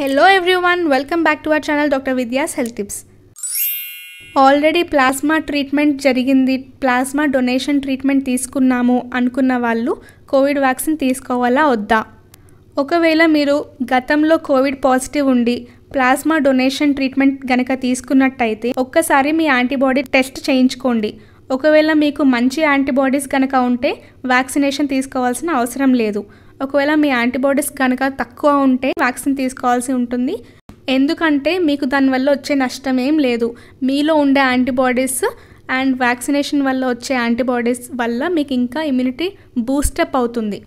hello everyone welcome back to our channel doctor Vidya's health tips already plasma treatment జరిగింది plasma donation treatment తీసుకున్నాము అనుకున్న వాళ్ళు Covid vaccine తీసుకోవాలా వద్దా ఒకవేళ మీరు గతంలో కోవిడ్ పాజిటివ్ ఉండి ప్లాస్మా డొనేషన్ ట్రీట్మెంట్ గనక తీసుకున్నట్టయితే ఒక్కసారి మీ యాంటీబాడీ టెస్ట్ చేయించుకోండి ఒకవేళ మీకు మంచి యాంటీబాడీస్ కనుక ఉంటే వ్యాక్సినేషన్ తీసుకోవాల్సిన అవసరం లేదు ఒకవేళ మీ యాంటీబాడీస్ కనుక తక్కువ ఉంటే వ్యాక్సిన్ తీసుకోవాల్సి ఉంటుంది ఎందుకంటే మీకు దానివల్ల వచ్చే నష్టం ఏం లేదు మీలో ఉండే యాంటీబాడీస్ అండ్ వ్యాక్సినేషన్ వల్ల వచ్చే యాంటీబాడీస్ వల్ల మీకు ఇంకా ఇమ్యూనిటీ బూస్టప్ అవుతుంది